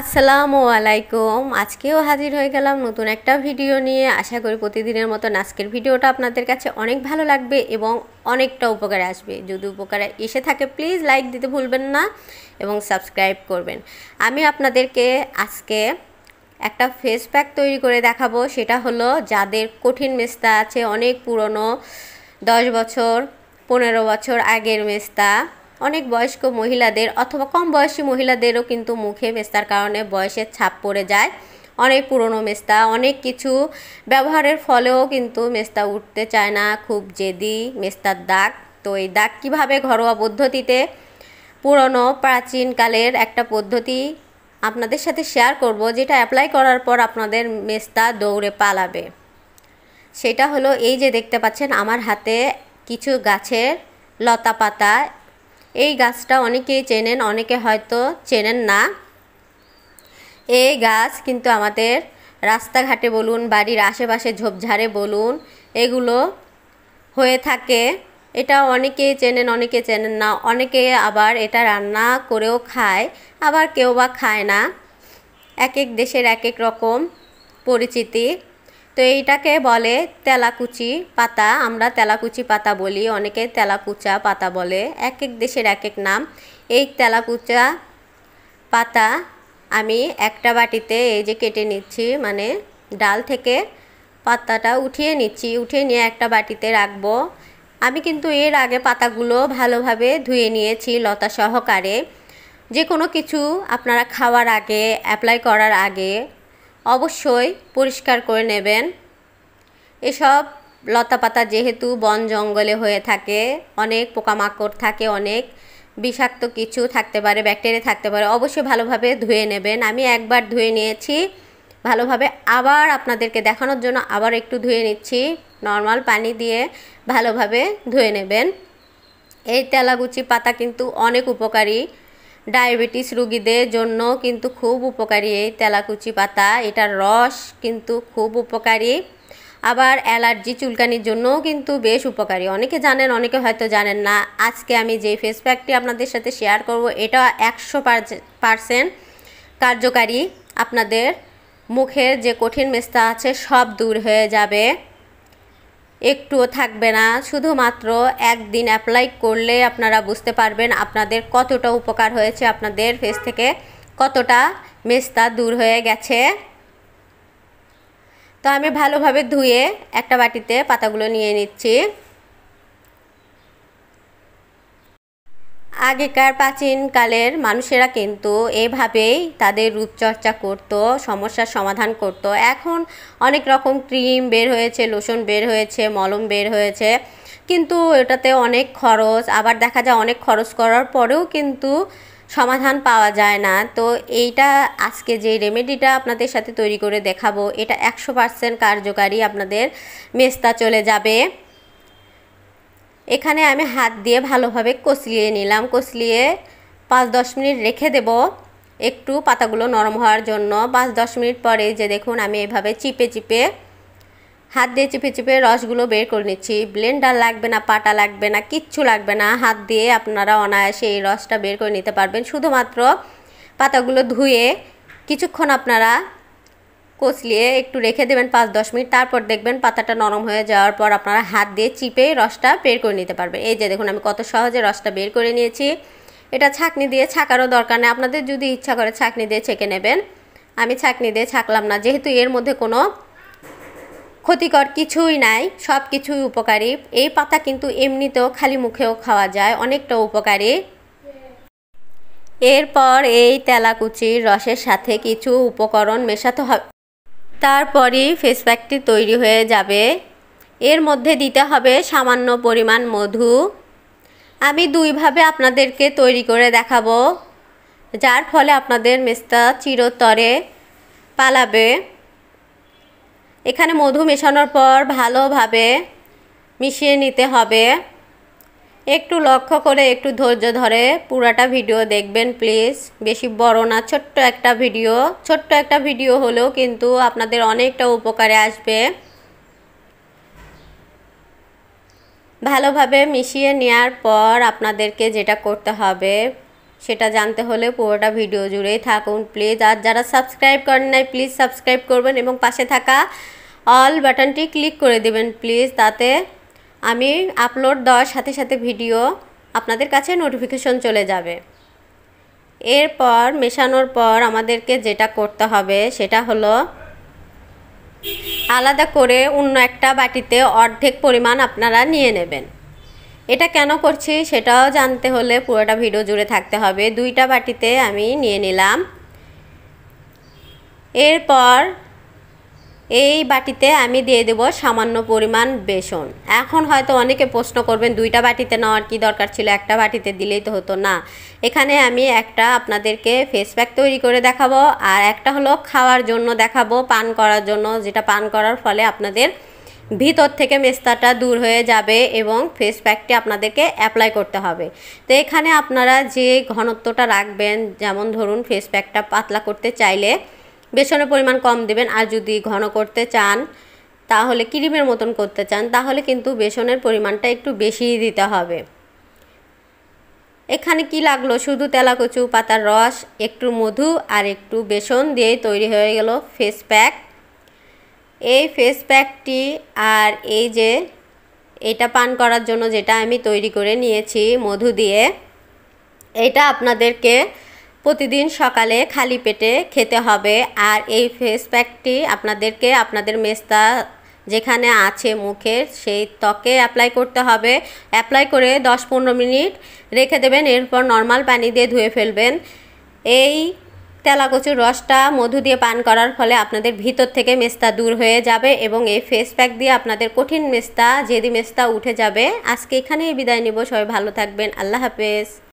আসসালামু আলাইকুম আজকেও হাজির হয়ে গেলাম নতুন একটা ভিডিও নিয়ে আশা করি প্রতিদিনের মতো আজকের ভিডিওটা আপনাদের কাছে অনেক ভালো লাগবে এবং অনেকটা উপকারে আসবে যদি উপকারে এসে থাকে প্লিজ লাইক দিতে ভুলবেন না এবং সাবস্ক্রাইব করবেন আমি আপনাদেরকে আজকে একটা ফেস প্যাক তৈরি করে দেখাবো সেটা হলো যাদের কঠিন মেস্তা আছে অনেক পুরনো দশ বছর পনেরো বছর আগের মেস্তা অনেক বয়স্ক মহিলাদের অথবা কম বয়সী মহিলাদেরও কিন্তু মুখে মেস্তার কারণে বয়সের ছাপ পড়ে যায় অনেক পুরনো মেস্তা অনেক কিছু ব্যবহারের ফলেও কিন্তু মেস্তা উঠতে চায় না খুব জেদি মেস্তার দাগ তো এই দাগ কীভাবে ঘরোয়া পদ্ধতিতে পুরনো প্রাচীনকালের একটা পদ্ধতি আপনাদের সাথে শেয়ার করব যেটা অ্যাপ্লাই করার পর আপনাদের মেস্তা দৌড়ে পালাবে সেটা হলো এই যে দেখতে পাচ্ছেন আমার হাতে কিছু গাছের লতা পাতা এই গাছটা অনেকেই চেনেন অনেকে হয়তো চেনেন না এই গাছ কিন্তু আমাদের রাস্তাঘাটে বলুন বাড়ির আশেপাশে ঝোপঝাড়ে বলুন এগুলো হয়ে থাকে এটা অনেকে চেনেন অনেকে চেনেন না অনেকে আবার এটা রান্না করেও খায় আবার কেউ বা খায় না এক এক দেশের এক এক রকম পরিচিতি তো এইটাকে বলে তেলাকুচি পাতা আমরা তেলাকুচি পাতা বলি অনেকে তেলাকুচা পাতা বলে এক এক দেশের এক এক নাম এই তেলাকুচা পাতা আমি একটা বাটিতে এই যে কেটে নিচ্ছি মানে ডাল থেকে পাতাটা উঠিয়ে নিচ্ছি উঠিয়ে নিয়ে একটা বাটিতে রাখবো আমি কিন্তু এর আগে পাতাগুলো ভালোভাবে ধুয়ে নিয়েছি লতা সহকারে যে কোনো কিছু আপনারা খাওয়ার আগে অ্যাপ্লাই করার আগে অবশ্যই পরিষ্কার করে নেবেন এসব লতাপাতা যেহেতু বন জঙ্গলে হয়ে থাকে অনেক পোকামাকড় থাকে অনেক বিষাক্ত কিছু থাকতে পারে ব্যাকটেরিয়া থাকতে পারে অবশ্যই ভালোভাবে ধুয়ে নেবেন আমি একবার ধুয়ে নিয়েছি ভালোভাবে আবার আপনাদেরকে দেখানোর জন্য আবার একটু ধুয়ে নিচ্ছি নর্মাল পানি দিয়ে ভালোভাবে ধুয়ে নেবেন এই তেলাগুচি পাতা কিন্তু অনেক উপকারী ডায়াবেটিস রুগীদের জন্য কিন্তু খুব উপকারী এই তেলাকুচি পাতা এটার রস কিন্তু খুব উপকারী আবার অ্যালার্জি চুলকানির জন্যও কিন্তু বেশ উপকারী অনেকে জানেন অনেকে হয়তো জানেন না আজকে আমি যে ফেস প্যাকটি আপনাদের সাথে শেয়ার করব এটা একশো পারসেন্ট কার্যকারী আপনাদের মুখের যে কঠিন মেস্তা আছে সব দূর হয়ে যাবে একটুও থাকবে না শুধুমাত্র একদিন অ্যাপ্লাই করলে আপনারা বুঝতে পারবেন আপনাদের কতটা উপকার হয়েছে আপনাদের ফেস থেকে কতটা মেস্তা দূর হয়ে গেছে তো আমি ভালোভাবে ধুয়ে একটা বাটিতে পাতাগুলো নিয়ে নিচ্ছি আগেকার প্রাচীনকালের মানুষেরা কিন্তু এভাবেই তাদের রূপচর্চা করত সমস্যার সমাধান করত এখন অনেক রকম ক্রিম বের হয়েছে লোশন বের হয়েছে মলম বের হয়েছে কিন্তু এটাতে অনেক খরচ আবার দেখা যায় অনেক খরচ করার পরেও কিন্তু সমাধান পাওয়া যায় না তো এইটা আজকে যে রেমেডিটা আপনাদের সাথে তৈরি করে দেখাবো এটা একশো পার্সেন্ট কার্যকারী আপনাদের মেস্তা চলে যাবে এখানে আমি হাত দিয়ে ভালোভাবে কষলিয়ে নিলাম কষলিয়ে পাঁচ দশ মিনিট রেখে দেব একটু পাতাগুলো নরম হওয়ার জন্য পাঁচ দশ মিনিট পরে যে দেখুন আমি এভাবে চিপে চিপে হাত দিয়ে চিপে চিপে রসগুলো বের করে নিচ্ছি ব্লেন্ডার লাগবে না পাটা লাগবে না কিচ্ছু লাগবে না হাত দিয়ে আপনারা অনায়াসে এই রসটা বের করে নিতে পারবেন শুধুমাত্র পাতাগুলো ধুয়ে কিছুক্ষণ আপনারা কচলিয়ে একটু রেখে দেবেন পাঁচ দশ মিনিট তারপর দেখবেন পাতাটা নরম হয়ে যাওয়ার পর আপনারা হাত দিয়ে চিপে রসটা বের করে নিতে পারবেন এই যে দেখুন আমি কত সহজে রসটা বের করে নিয়েছি এটা ছাঁকনি দিয়ে ছাঁকারও দরকার নেই আপনাদের যদি ইচ্ছা করে ছাঁকনি দিয়ে ছেঁকে নেবেন আমি ছাঁকনি দিয়ে ছাঁকলাম না যেহেতু এর মধ্যে কোনো ক্ষতিকর কিছুই নাই সব কিছুই উপকারী এই পাতা কিন্তু এমনিতেও খালি মুখেও খাওয়া যায় অনেকটা উপকারী এরপর এই তেলাকুচির রসের সাথে কিছু উপকরণ মেশাতে হবে তারপরে ফেস প্যাকটি তৈরি হয়ে যাবে এর মধ্যে দিতে হবে সামান্য পরিমাণ মধু আমি দুইভাবে আপনাদেরকে তৈরি করে দেখাবো যার ফলে আপনাদের মেস্তা চিরতরে পালাবে এখানে মধু মেশানোর পর ভালোভাবে মিশিয়ে নিতে হবে একটু লক্ষ্য করে একটু ধৈর্য ধরে পুরাটা ভিডিও দেখবেন প্লিজ বেশি বড় না ছোট্ট একটা ভিডিও ছোট্ট একটা ভিডিও হলেও কিন্তু আপনাদের অনেকটা উপকারে আসবে ভালোভাবে মিশিয়ে নেওয়ার পর আপনাদেরকে যেটা করতে হবে সেটা জানতে হলে পুরোটা ভিডিও জুড়েই থাকুন প্লিজ আর যারা সাবস্ক্রাইব করেন নাই প্লিজ সাবস্ক্রাইব করবেন এবং পাশে থাকা অল বাটনটি ক্লিক করে দেবেন প্লিজ তাতে আমি আপলোড দেওয়ার সাথে সাথে ভিডিও আপনাদের কাছে নোটিফিকেশন চলে যাবে এরপর মেশানোর পর আমাদেরকে যেটা করতে হবে সেটা হলো আলাদা করে অন্য একটা বাটিতে অর্ধেক পরিমাণ আপনারা নিয়ে নেবেন এটা কেন করছি সেটাও জানতে হলে পুরোটা ভিডিও জুড়ে থাকতে হবে দুইটা বাটিতে আমি নিয়ে নিলাম এরপর এই বাটিতে আমি দিয়ে দেব সামান্য পরিমাণ বেসন এখন হয়তো অনেকে প্রশ্ন করবেন দুইটা বাটিতে নেওয়ার কি দরকার ছিল একটা বাটিতে দিলেই তো হতো না এখানে আমি একটা আপনাদেরকে ফেস প্যাক তৈরি করে দেখাবো আর একটা হলো খাওয়ার জন্য দেখাবো পান করার জন্য যেটা পান করার ফলে আপনাদের ভিতর থেকে মেস্তাটা দূর হয়ে যাবে এবং ফেস প্যাকটি আপনাদেরকে অ্যাপ্লাই করতে হবে তো এখানে আপনারা যে ঘনত্বটা রাখবেন যেমন ধরুন ফেস প্যাকটা পাতলা করতে চাইলে বেসনের পরিমাণ কম দেবেন আর যদি ঘন করতে চান তাহলে ক্রিমের মতন করতে চান তাহলে কিন্তু বেসনের পরিমাণটা একটু বেশিই দিতে হবে এখানে কি লাগলো শুধু তেলাকুচু পাতার রস একটু মধু আর একটু বেসন দিয়ে তৈরি হয়ে গেল ফেস প্যাক এই ফেস প্যাকটি আর এই যে এটা পান করার জন্য যেটা আমি তৈরি করে নিয়েছি মধু দিয়ে এটা আপনাদেরকে প্রতিদিন সকালে খালি পেটে খেতে হবে আর এই ফেস প্যাকটি আপনাদেরকে আপনাদের মেস্তা যেখানে আছে মুখের সেই ত্বকে অ্যাপ্লাই করতে হবে অ্যাপ্লাই করে দশ পনেরো মিনিট রেখে দেবেন এরপর নর্মাল পানি দিয়ে ধুয়ে ফেলবেন এই তেলাকচুর রসটা মধু দিয়ে পান করার ফলে আপনাদের ভিতর থেকে মেস্তা দূর হয়ে যাবে এবং এই ফেস প্যাক দিয়ে আপনাদের কঠিন মেস্তা যেদি মেস্তা উঠে যাবে আজকে এখানেই বিদায় নিব সবাই ভালো থাকবেন আল্লাহ হাফেজ